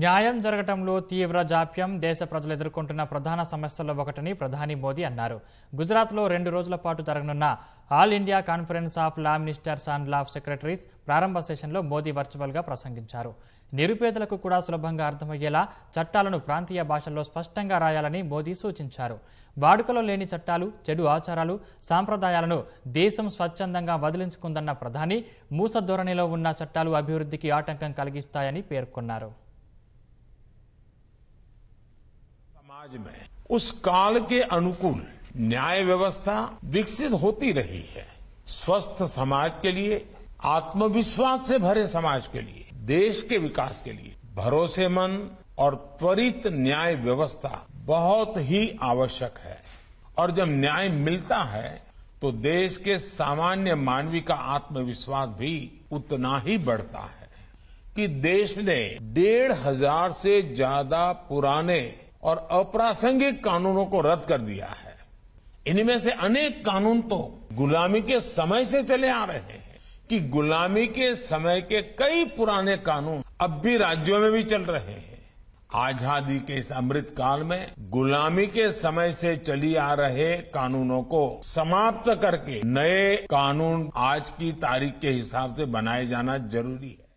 న్యాయం జరగటంలో తీవ్ర జాప్యం దేశ ప్రజలు ఎదుర్కొంటున్న ప్రధాన సమస్యల్లో ఒకటని ప్రధాని మోదీ అన్నారు గుజరాత్లో రెండు రోజుల పాటు జరగనున్న all India conference of law ministers and law secretaries ప్రారంభ సెషన్లో మోదీ వర్చువల్గా ప్రసంగించారు నిరుపేదలకు కూడా సులభంగా అర్థమయ్యేలా చట్టాలను ప్రాంతీయ భాషల్లో స్పష్టంగా రాయాలని మోదీ సూచించారు వాడుకలో లేని చట్టాలు చెడు ఆచారాలు సాంప్రదాయాలను దేశం స్వచ్ఛందంగా వదిలించుకుందన్న ప్రధాని మూస ధోరణిలో ఉన్న చట్టాలు అభివృద్ధికి ఆటంకం కలిగిస్తాయని పేర్కొన్నారు समाज में उस काल के अनुकूल न्याय व्यवस्था विकसित होती रही है स्वस्थ समाज के लिए आत्मविश्वास से भरे समाज के लिए देश के विकास के लिए भरोसेमंद और त्वरित न्याय व्यवस्था बहुत ही आवश्यक है और जब न्याय मिलता है तो देश के सामान्य मानवी का आत्मविश्वास भी उतना ही बढ़ता है कि देश ने डेढ़ हजार से ज्यादा पुराने और अप्रासंगिक कानूनों को रद्द कर दिया है इनमें से अनेक कानून तो गुलामी के समय से चले आ रहे हैं कि गुलामी के समय के कई पुराने कानून अब भी राज्यों में भी चल रहे हैं आजादी के इस अमृत काल में गुलामी के समय से चली आ रहे कानूनों को समाप्त करके नए कानून आज की तारीख के हिसाब से बनाए जाना जरूरी है